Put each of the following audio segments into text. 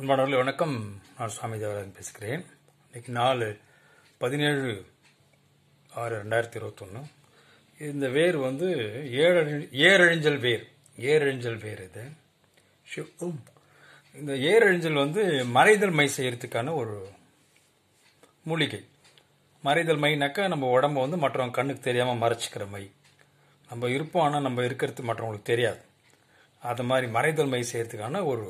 அன்பானவர்கள் வணக்கம் நான் சுவாமி தேவராஜன் பேசுகிறேன் இன்னைக்கு நாலு பதினேழு ஆறு ரெண்டாயிரத்தி இருபத்தொன்று இந்த வேர் வந்து ஏழழி ஏரழிஞ்சல் வேர் ஏரழிஞ்சல் வேர் இது இந்த ஏரழிஞ்சல் வந்து மறைதல் மை செய்கிறதுக்கான ஒரு மூலிகை மறைதல் மைனாக்கா நம்ம உடம்ப வந்து மற்றவங்க கண்ணுக்கு தெரியாமல் மறைச்சிக்கிற மை நம்ம இருப்போம் ஆனால் நம்ம இருக்கிறது மற்றவங்களுக்கு தெரியாது அது மாதிரி மறைதல் மை செய்கிறதுக்கான ஒரு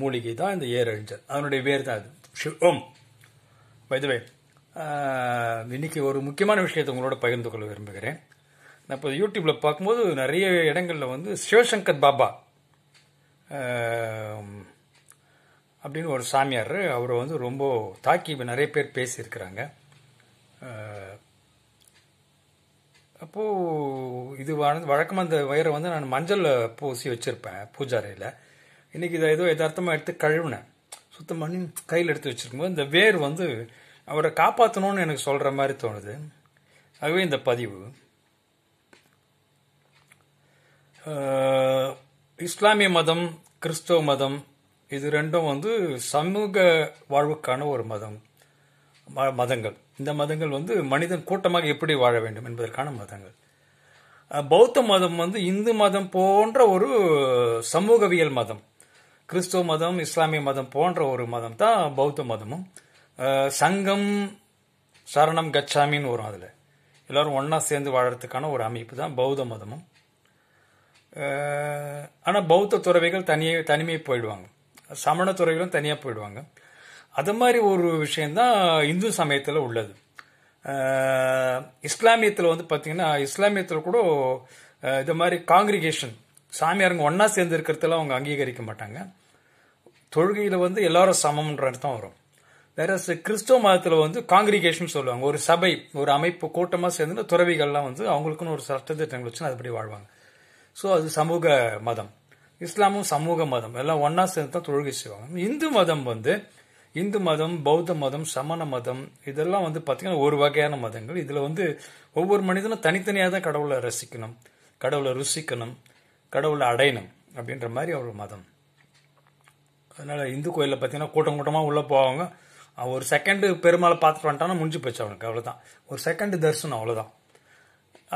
மூலிகை தான் இந்த ஏரழிஞ்சல் அதனுடைய வேர் தான் அது ஓம் வைதவே இன்னைக்கு ஒரு முக்கியமான விஷயத்தை உங்களோட பகிர்ந்து கொள்ள விரும்புகிறேன் நான் இப்போ யூடியூப்பில் பார்க்கும்போது நிறைய இடங்களில் வந்து சிவசங்கர் பாபா அப்படின்னு ஒரு சாமியார் அவரை வந்து ரொம்ப தாக்கி இப்போ நிறைய பேர் பேசியிருக்கிறாங்க அப்போது இது வழக்கமாக அந்த வயரை வந்து நான் மஞ்சள் பூசி வச்சுருப்பேன் பூஜாரையில் இன்றைக்கி இதை ஏதோ யதார்த்தமாக எடுத்து கழுவினேன் சுத்தம் பண்ணி கையில் எடுத்து வச்சுருக்கும்போது இந்த வேர் வந்து அவரை காப்பாற்றணும்னு எனக்கு சொல்கிற மாதிரி தோணுது ஆகவே இந்த பதிவு இஸ்லாமிய மதம் கிறிஸ்தவ மதம் இது ரெண்டும் வந்து சமூக வாழ்வுக்கான ஒரு மதம் மதங்கள் இந்த மதங்கள் வந்து மனிதன் கூட்டமாக எப்படி வாழ வேண்டும் என்பதற்கான மதங்கள் பௌத்த மதம் வந்து இந்து மதம் போன்ற ஒரு சமூகவியல் மதம் கிறிஸ்துவ மதம் இஸ்லாமிய மதம் போன்ற ஒரு மதம் தான் பௌத்த மதமும் சங்கம் சரணம் கச்சாமின்னு வரும் அதில் எல்லோரும் ஒன்றா சேர்ந்து வாழறதுக்கான ஒரு அமைப்பு தான் பௌத்த மதமும் ஆனால் பௌத்த துறவிகள் தனியே தனிமையை போயிடுவாங்க சமண துறவிகளும் தனியாக போயிடுவாங்க அது மாதிரி ஒரு விஷயந்தான் இந்து சமயத்தில் உள்ளது இஸ்லாமியத்தில் வந்து பார்த்திங்கன்னா இஸ்லாமியத்தில் கூட இது மாதிரி காங்கிரிகேஷன் சாமியாருங்க ஒன்றா சேர்ந்து இருக்கிறதெல்லாம் அவங்க அங்கீகரிக்க மாட்டாங்க தொழுகையில் வந்து எல்லாரும் சமம்ன்ற அர்த்தம் வரும் வேற கிறிஸ்தவ மதத்தில் வந்து காங்கிரிகேஷன் சொல்லுவாங்க ஒரு சபை ஒரு அமைப்பு கூட்டமாக சேர்ந்து துறவிகள்லாம் வந்து அவங்களுக்குன்னு ஒரு சட்டத்திட்டங்கள் வச்சு அதுபடி வாழ்வாங்க ஸோ அது சமூக மதம் இஸ்லாமும் சமூக மதம் எல்லாம் ஒன்றா சேர்ந்து தான் தொழுகை செய்வாங்க இந்து மதம் வந்து இந்து மதம் பௌத்த மதம் சமண மதம் இதெல்லாம் வந்து பார்த்தீங்கன்னா ஒரு வகையான மதங்கள் இதில் வந்து ஒவ்வொரு மனிதனும் தனித்தனியாக தான் கடவுளை ரசிக்கணும் கடவுளை ருசிக்கணும் கடவுளை அடையணும் அப்படின்ற மாதிரி அவர் மதம் அதனால் இந்து கோயிலில் பார்த்தீங்கன்னா கூட்டம் கூட்டமாக உள்ளே போவாங்க ஒரு செகண்டு பெருமாளை பார்த்துட்டு வந்துட்டானா முடிஞ்சு போச்சு அவனுக்கு அவ்வளோதான் ஒரு செகண்டு தரிசனம் அவ்வளோதான்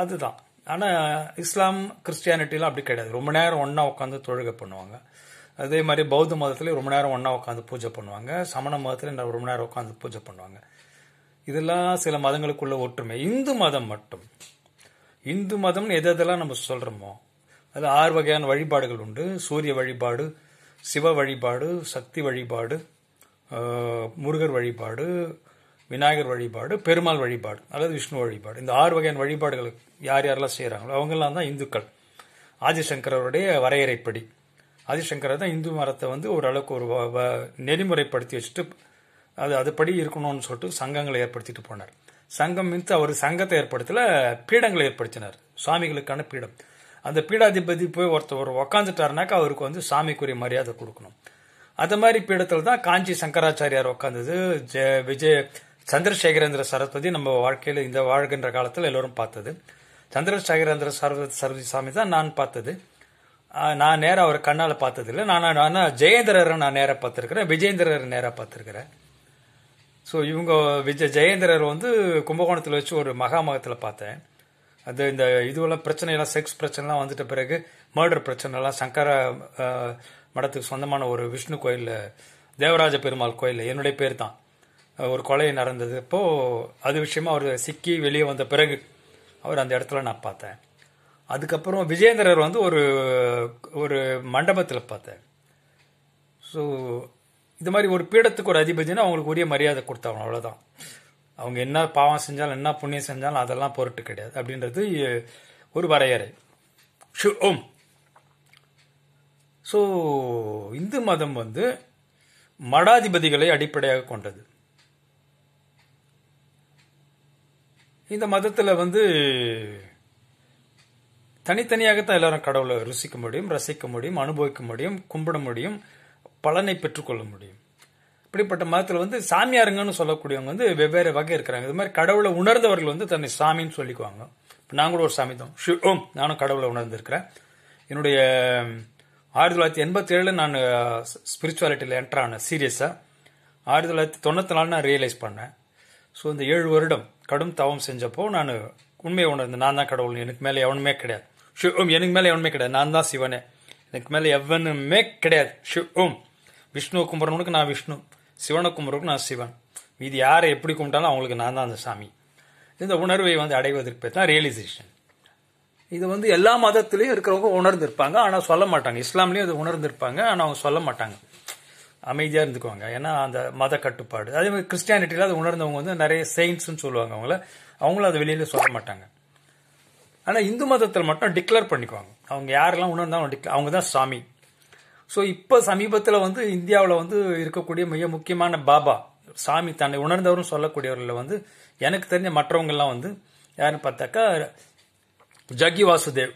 அதுதான் ஆனால் இஸ்லாம் கிறிஸ்டியானிட்டிலாம் அப்படி கிடையாது ரொம்ப நேரம் ஒன்றா உட்காந்து தொழுகை பண்ணுவாங்க அதே மாதிரி பௌத்த மதத்துலேயும் ரொம்ப நேரம் ஒன்றா உட்காந்து பூஜை பண்ணுவாங்க சமண மதத்தில் ரொம்ப நேரம் உட்காந்து பூஜை பண்ணுவாங்க இதெல்லாம் சில மதங்களுக்குள்ள ஒற்றுமை இந்து மதம் மட்டும் இந்து மதம்னு எதெல்லாம் நம்ம சொல்கிறோமோ அது ஆறு வகையான வழிபாடுகள் உண்டு சூரிய வழிபாடு சிவ வழிபாடு சக்தி வழிபாடு முருகர் வழிபாடு விநாயகர் வழிபாடு பெருமாள் வழிபாடு அல்லது விஷ்ணு வழிபாடு இந்த ஆறு வகையான வழிபாடுகள் யார் யாரெல்லாம் செய்கிறாங்களோ அவங்கெல்லாம் தான் இந்துக்கள் ஆதிசங்கரவருடைய வரையறைப்படி ஆதிசங்கர் தான் இந்து மரத்தை வந்து ஓரளவுக்கு ஒரு நெறிமுறைப்படுத்தி வச்சுட்டு அது அதுபடி இருக்கணும்னு சொல்லிட்டு சங்கங்களை ஏற்படுத்திட்டு போனார் சங்கம் மீன்ஸ் அவர் சங்கத்தை ஏற்படுத்தல பீடங்களை ஏற்படுத்தினார் சுவாமிகளுக்கான பீடம் அந்த பீடாதிபதி போய் ஒருத்தவர் உக்காந்துட்டாருனாக்கா அவருக்கு வந்து சாமிக்குரிய மரியாதை கொடுக்கணும் அந்த மாதிரி பீடத்தில் தான் காஞ்சி சங்கராச்சாரியார் உட்காந்தது ஜெ விஜய் சந்திரசேகரேந்திர சரஸ்வதி நம்ம வாழ்க்கையில் இந்த வாழ்கின்ற காலத்தில் எல்லோரும் பார்த்தது சந்திரசேகரேந்திர சரஸ்வதி சரஸ்வதி சாமி தான் நான் பார்த்தது நான் நேராக அவர் கண்ணால் இல்லை நான் ஆனால் ஜெயேந்திரரை நான் நேராக பார்த்துருக்குறேன் விஜயேந்திரர் நேராக பார்த்துருக்குறேன் ஸோ இவங்க விஜய் ஜெயேந்திரர் வந்து கும்பகோணத்தில் வச்சு ஒரு மகாமகத்தில் பார்த்தேன் அந்த இந்த இதுவெல்லாம் பிரச்சனையெல்லாம் செக்ஸ் பிரச்சனைலாம் வந்துட்ட பிறகு மர்டர் பிரச்சனைலாம் சங்கர மடத்துக்கு சொந்தமான ஒரு விஷ்ணு கோயிலில் தேவராஜ பெருமாள் கோயில் என்னுடைய பேர் தான் ஒரு கொலை நடந்தது இப்போ அது விஷயமா அவர் சிக்கி வெளியே வந்த பிறகு அவர் அந்த இடத்துல நான் பார்த்தேன் அதுக்கப்புறம் விஜயேந்திரர் வந்து ஒரு ஒரு மண்டபத்தில் பார்த்தேன் ஸோ இது மாதிரி ஒரு பீடத்துக்கு ஒரு அதிபதினா அவங்களுக்கு உரிய மரியாதை கொடுத்தாங்க அவ்வளோதான் அவங்க என்ன பாவம் செஞ்சாலும் என்ன புண்ணியம் செஞ்சாலும் அதெல்லாம் பொருட்டு கிடையாது அப்படின்றது ஒரு வரையறை ஓம் ஸோ இந்து மதம் வந்து மடாதிபதிகளை அடிப்படையாக கொண்டது இந்த மதத்தில் வந்து தனித்தனியாகத்தான் எல்லாரும் கடவுளை ருசிக்க முடியும் ரசிக்க முடியும் அனுபவிக்க முடியும் கும்பிட முடியும் பலனை பெற்றுக்கொள்ள முடியும் இப்படிப்பட்ட மதத்தில் வந்து சாமியாருங்கன்னு சொல்லக்கூடியவங்க வந்து வெவ்வேறு வகை இருக்கிறாங்க இது மாதிரி கடவுளை உணர்ந்தவர்கள் வந்து தன்னை சாமின்னு சொல்லிக்குவாங்க இப்போ நான் கூட ஒரு சாமி தான் ஷி ஓம் நானும் கடவுளை உணர்ந்திருக்கிறேன் என்னுடைய ஆயிரத்தி தொள்ளாயிரத்தி எண்பத்தி ஏழில் நான் ஸ்பிரிச்சுவாலிட்டியில் என்டர் ஆனேன் சீரியஸாக ஆயிரத்தி தொள்ளாயிரத்தி தொண்ணூற்றி நாலு நான் ரியலைஸ் பண்ணேன் ஸோ இந்த ஏழு வருடம் கடும் தவம் செஞ்சப்போ நான் உண்மையை உணர்ந்தேன் நான் தான் கடவுள் எனக்கு மேலே எவனுமே கிடையாது ஷி ஓம் எனக்கு மேலே எவனுமே கிடையாது நான் தான் சிவனே எனக்கு மேலே எவனுமே கிடையாது ஷி ஓம் விஷ்ணு கும்பிட்றவனுக்கு நான் விஷ்ணு சிவனை கும்பிட்றவங்க நான் சிவன் மீதி யாரை எப்படி கும்பிட்டாலும் அவங்களுக்கு நான் தான் அந்த சாமி இந்த உணர்வை வந்து அடைவதற்கு பேர் தான் ரியலைசேஷன் இது வந்து எல்லா மதத்துலேயும் இருக்கிறவங்க உணர்ந்திருப்பாங்க ஆனால் சொல்ல மாட்டாங்க இஸ்லாம்லேயும் அது உணர்ந்திருப்பாங்க ஆனால் அவங்க சொல்ல மாட்டாங்க அமைதியாக இருந்துக்குவாங்க ஏன்னா அந்த மத கட்டுப்பாடு அதே மாதிரி கிறிஸ்டியானிட்டியில் அது உணர்ந்தவங்க வந்து நிறைய செயின்ஸ்னு சொல்லுவாங்க அவங்கள அவங்களும் அதை வெளியில் சொல்ல மாட்டாங்க ஆனால் இந்து மதத்தில் மட்டும் டிக்ளேர் பண்ணிக்குவாங்க அவங்க யாரெல்லாம் உணர்ந்தாலும் அவங்க தான் சாமி ஸோ இப்போ சமீபத்தில் வந்து இந்தியாவில் வந்து இருக்கக்கூடிய மிக முக்கியமான பாபா சாமி தன்னை உணர்ந்தவரும் சொல்லக்கூடியவர்களில் வந்து எனக்கு தெரிஞ்ச மற்றவங்கள்லாம் வந்து யாருன்னு பார்த்தாக்கா ஜக்கி வாசுதேவ்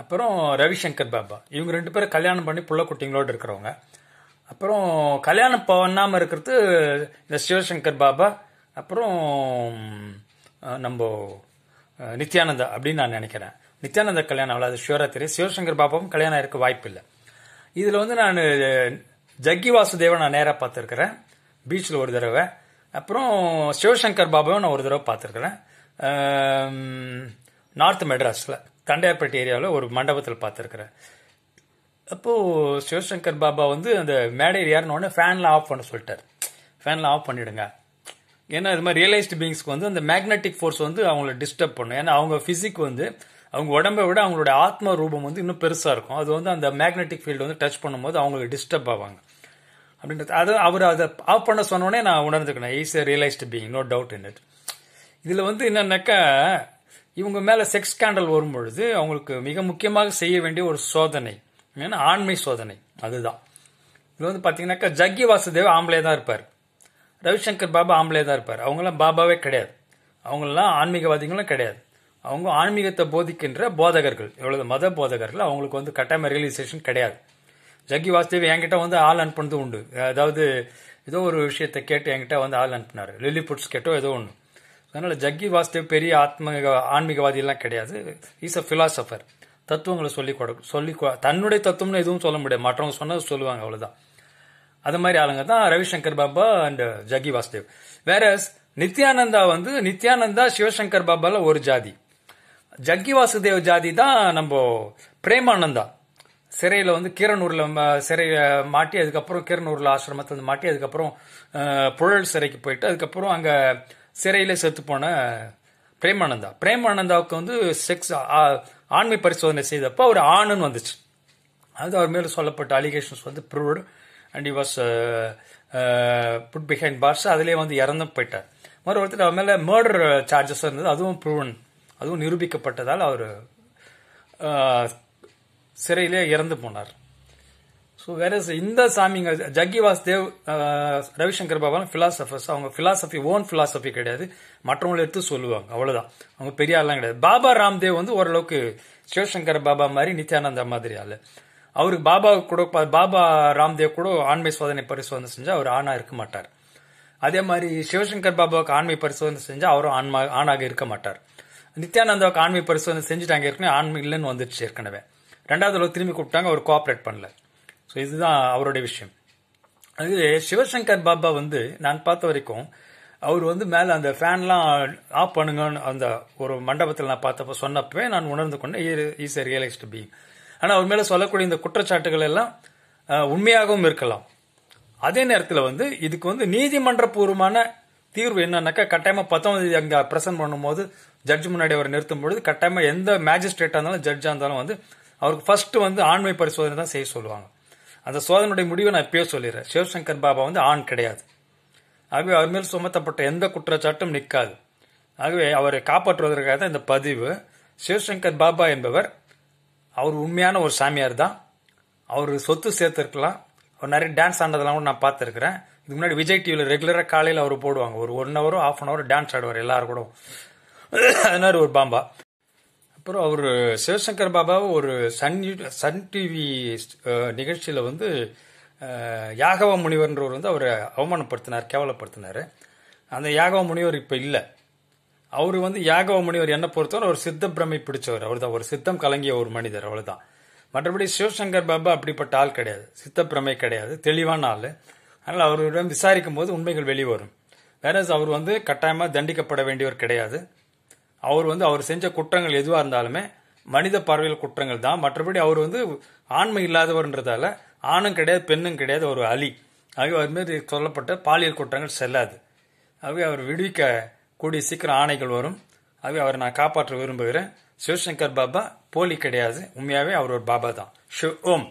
அப்புறம் ரவிசங்கர் பாபா இவங்க ரெண்டு பேரும் கல்யாணம் பண்ணி புள்ள குட்டிங்களோடு இருக்கிறவங்க அப்புறம் கல்யாணம் பண்ணாமல் இருக்கிறது இந்த சிவசங்கர் பாபா அப்புறம் நம்ம நித்யானந்தா அப்படின்னு நான் நினைக்கிறேன் நித்யானந்தா கல்யாணம் அவ்வளோ அது ஷிவராத்திரி சிவசங்கர் பாபாவும் கல்யாணம் இருக்க வாய்ப்பு இல்லை இதில் வந்து நான் ஜக்கி வாசுதேவை நான் நேராக பார்த்துருக்குறேன் பீச்சில் ஒரு தடவை அப்புறம் சிவசங்கர் பாபாவும் நான் ஒரு தடவை பார்த்துருக்குறேன் நார்த் மெட்ராஸில் தண்டையாப்பேட்டை ஏரியாவில் ஒரு மண்டபத்தில் பார்த்துருக்குறேன் அப்போது சிவசங்கர் பாபா வந்து அந்த மேடை ஏறினோடனே ஃபேனில் ஆஃப் பண்ண சொல்லிட்டார் ஃபேனில் ஆஃப் பண்ணிவிடுங்க ஏன்னா இது மாதிரி ரியலைஸ்டு பீங்ஸ்க்கு வந்து அந்த மேக்னெட்டிக் ஃபோர்ஸ் வந்து அவங்கள டிஸ்டர்ப் பண்ணும் ஏன்னா அவங்க ஃபிசிக் வந்து அவங்க உடம்பை விட அவங்களோட ஆத்ம ரூபம் வந்து இன்னும் பெருசாக இருக்கும் அது வந்து அந்த மேக்னெட்டிக் ஃபீல்டு வந்து டச் பண்ணும்போது அவங்களுக்கு டிஸ்டர்ப் ஆவாங்க அப்படின்றது அது அவர் அதை ஆஃப் பண்ண சொன்னோடனே நான் உணர்ந்துக்கினேன் ஈஸியாக realised being no doubt in it இதில் வந்து என்னென்னாக்கா இவங்க மேலே செக்ஸ் ஸ்கேண்டல் வரும்பொழுது அவங்களுக்கு மிக முக்கியமாக செய்ய வேண்டிய ஒரு சோதனை ஏன்னா ஆண்மை சோதனை அதுதான் இது வந்து பாத்தீங்கன்னாக்கா ஜக்கி வாசுதேவ் ஆம்பளே தான் இருப்பார் ரவிசங்கர் பாபா ஆம்பளே தான் இருப்பார் அவங்களாம் பாபாவே கிடையாது அவங்களாம் ஆன்மீகவாதிகளும் கிடையாது அவங்க ஆன்மீகத்தை போதிக்கின்ற போதகர்கள் இவ்வளவு மத போதகர்கள் அவங்களுக்கு வந்து கட்டாயமாக ரியலைசேஷன் கிடையாது ஜக்கி வாசுதேவ் என்கிட்ட வந்து ஆள் அனுப்புனது உண்டு அதாவது ஏதோ ஒரு விஷயத்தை கேட்டு என்கிட்ட வந்து ஆள் அனுப்பினார் லில்லி புட்ஸ் கேட்டோ ஏதோ ஒன்று அதனால் ஜக்கி வாசுதேவ் பெரிய ஆத்மீக ஆன்மீகவாதியெல்லாம் கிடையாது இஸ் அ ஃபிலாசபர் தத்துவங்களை சொல்லி கொடு சொல்லி தன்னுடைய தத்துவம்னு எதுவும் சொல்ல முடியாது மற்றவங்க சொன்னது சொல்லுவாங்க அவ்வளோதான் அது மாதிரி ஆளுங்க தான் ரவிசங்கர் பாபா அண்ட் ஜக்கி வாசுதேவ் வேற நித்யானந்தா வந்து நித்யானந்தா சிவசங்கர் பாபால ஒரு ஜாதி ஜக்கி வாசுதேவ் ஜாதி தான் நம்ம பிரேமானந்தா சிறையில் வந்து கீரனூரில் சிறையை மாட்டி அதுக்கப்புறம் கீரனூரில் வந்து மாட்டி அதுக்கப்புறம் புழல் சிறைக்கு போயிட்டு அதுக்கப்புறம் அங்கே சிறையில் செத்து போன பிரேமானந்தா பிரேமானந்தாவுக்கு வந்து செக்ஸ் ஆண்மை பரிசோதனை செய்தப்போ அவர் ஆணுன்னு வந்துச்சு அது அவர் மேலே சொல்லப்பட்ட அலிகேஷன்ஸ் வந்து proved and he was put behind bars அதுலேயே வந்து இறந்து போயிட்டார் மறு ஒருத்தர் அவர் மேலே மர்டர் சார்ஜஸ் இருந்தது அதுவும் ப்ரூவன் அதுவும் நிரூபிக்கப்பட்டதால் அவர் சிறையிலே இறந்து போனார் ஸோ வேற இந்த சாமிங்க ஜக்கி வாஸ்தேவ் ரவிசங்கர் பாபா பிலாசபர்ஸ் அவங்க பிலாசபி ஓன் பிலாசபி கிடையாது மற்றவங்களை எடுத்து சொல்லுவாங்க அவ்வளோதான் அவங்க பெரிய ஆள்லாம் கிடையாது பாபா ராம்தேவ் வந்து ஓரளவுக்கு சிவசங்கர் பாபா மாதிரி நித்யானந்தா மாதிரி ஆள் அவருக்கு பாபா கூட பாபா ராம்தேவ் கூட ஆண்மை சோதனை பரிசோதனை செஞ்சால் அவர் ஆணாக இருக்க மாட்டார் அதே மாதிரி சிவசங்கர் பாபாவுக்கு ஆண்மை பரிசோதனை செஞ்சால் அவரும் ஆன்மா ஆணாக இருக்க மாட்டார் நித்யானந்தாவை ஆண்மை பரிசோதனை செஞ்சுட்டாங்க ஏற்கனவே ஆண்மை இல்லைன்னு வந்துடுச்சு ஏற்கனவே ரெண்டாவது தடவை திரும்பி கூப்பிட்டாங்க அவர் கோஆப்ரேட் பண்ணல ஸோ இதுதான் அவருடைய விஷயம் அது சிவசங்கர் பாபா வந்து நான் பார்த்த வரைக்கும் அவர் வந்து மேலே அந்த ஃபேன்லாம் ஆஃப் பண்ணுங்கன்னு அந்த ஒரு மண்டபத்தில் நான் பார்த்தப்போ சொன்னப்பவே நான் உணர்ந்து கொண்டேன் ஈஸ் எ ரியலைஸ்ட் பீங் ஆனால் அவர் மேலே சொல்லக்கூடிய இந்த குற்றச்சாட்டுகள் எல்லாம் உண்மையாகவும் இருக்கலாம் அதே நேரத்தில் வந்து இதுக்கு வந்து நீதிமன்றபூர்வமான தீர்வு என்னன்னாக்கா கட்டாயமா பத்தாம் தேதி அங்க பிரசன்ட் பண்ணும்போது ஜட்ஜ் முன்னாடி அவர் நிறுத்தும் பொழுது கட்டாயமா எந்த மேஜிஸ்ட்ரேட்டா இருந்தாலும் ஜட்ஜா இருந்தாலும் வந்து அவருக்கு ஃபர்ஸ்ட் வந்து ஆண்மை பரிசோதனை தான் செய்ய சொல்லுவாங்க அந்த சோதனையுடைய முடிவை நான் இப்பயே சொல்லிடுறேன் சிவசங்கர் பாபா வந்து ஆண் கிடையாது ஆகவே அவர் மேல் சுமத்தப்பட்ட எந்த குற்றச்சாட்டும் நிற்காது ஆகவே அவரை காப்பாற்றுவதற்காக தான் இந்த பதிவு சிவசங்கர் பாபா என்பவர் அவர் உண்மையான ஒரு சாமியார் தான் அவர் சொத்து சேர்த்திருக்கலாம் அவர் நிறைய டான்ஸ் ஆண்டதெல்லாம் கூட நான் பார்த்துருக்குறேன் இதுக்கு முன்னாடி விஜய் டிவியில் ரெகுலராக காலையில் அவர் போடுவாங்க ஒரு ஒன் ஹவரும் ஆஃப் அன் ஹவர் டான்ஸ் ஆடுவார் எல்லாரும் கூட அது மாதிரி ஒரு பாம்பா அப்புறம் அவர் சிவசங்கர் பாபாவை ஒரு சன் சன் டிவி நிகழ்ச்சியில் வந்து யாகவ முனிவர்ன்றவர் வந்து அவரை அவமானப்படுத்தினார் கேவலப்படுத்தினார் அந்த யாகவ முனிவர் இப்போ இல்லை அவர் வந்து யாகவ முனிவர் என்ன பொறுத்தவரை அவர் சித்த பிரமை பிடிச்சவர் அவர் தான் ஒரு சித்தம் கலங்கிய ஒரு மனிதர் அவ்வளோதான் மற்றபடி சிவசங்கர் பாபா அப்படிப்பட்ட ஆள் கிடையாது சித்தப்பிரமை கிடையாது தெளிவான ஆள் அதனால் அவரிடம் விசாரிக்கும் போது உண்மைகள் வெளிவரும் வேற அவர் வந்து கட்டாயமாக தண்டிக்கப்பட வேண்டியவர் கிடையாது அவர் வந்து அவர் செஞ்ச குற்றங்கள் எதுவாக இருந்தாலுமே மனித பார்வையில் குற்றங்கள் தான் மற்றபடி அவர் வந்து ஆண்மை இல்லாதவர்ன்றதால ஆணும் கிடையாது பெண்ணும் கிடையாது ஒரு அலி ஆகவே அவர் மாதிரி சொல்லப்பட்ட பாலியல் குற்றங்கள் செல்லாது ஆகவே அவர் விடுவிக்க கூடிய சீக்கிரம் ஆணைகள் வரும் ஆகவே அவரை நான் காப்பாற்ற விரும்புகிறேன் சிவசங்கர் பாபா போலி கிடையாது உண்மையாவே அவர் ஒரு பாபா தான் ஷு ஓம்